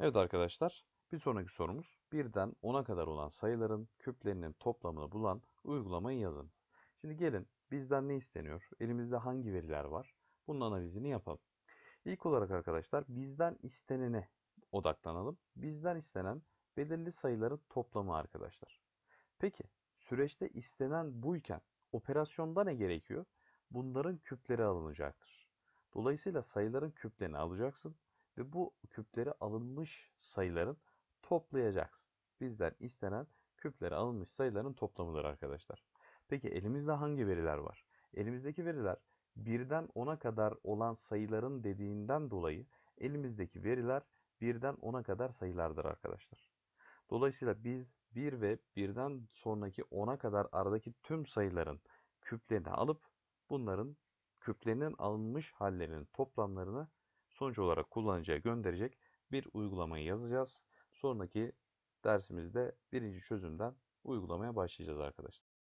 Evet arkadaşlar bir sonraki sorumuz birden 10'a kadar olan sayıların küplerinin toplamını bulan uygulamayı yazınız. Şimdi gelin bizden ne isteniyor? Elimizde hangi veriler var? Bunun analizini yapalım. İlk olarak arkadaşlar bizden istenene odaklanalım. Bizden istenen belirli sayıların toplamı arkadaşlar. Peki süreçte istenen buyken operasyonda ne gerekiyor? Bunların küpleri alınacaktır. Dolayısıyla sayıların küplerini alacaksın ve bu küpleri alınmış sayıların toplayacaksın. Bizden istenen küpleri alınmış sayıların toplamıdır arkadaşlar. Peki elimizde hangi veriler var? Elimizdeki veriler 1'den 10'a kadar olan sayıların dediğinden dolayı elimizdeki veriler 1'den 10'a kadar sayılardır arkadaşlar. Dolayısıyla biz 1 ve 1'den sonraki 10'a kadar aradaki tüm sayıların küplerini alıp bunların küplerinin alınmış hallerinin toplamlarını sonuç olarak kullanıcıya gönderecek bir uygulamayı yazacağız. Sonraki dersimizde birinci çözümden uygulamaya başlayacağız arkadaşlar.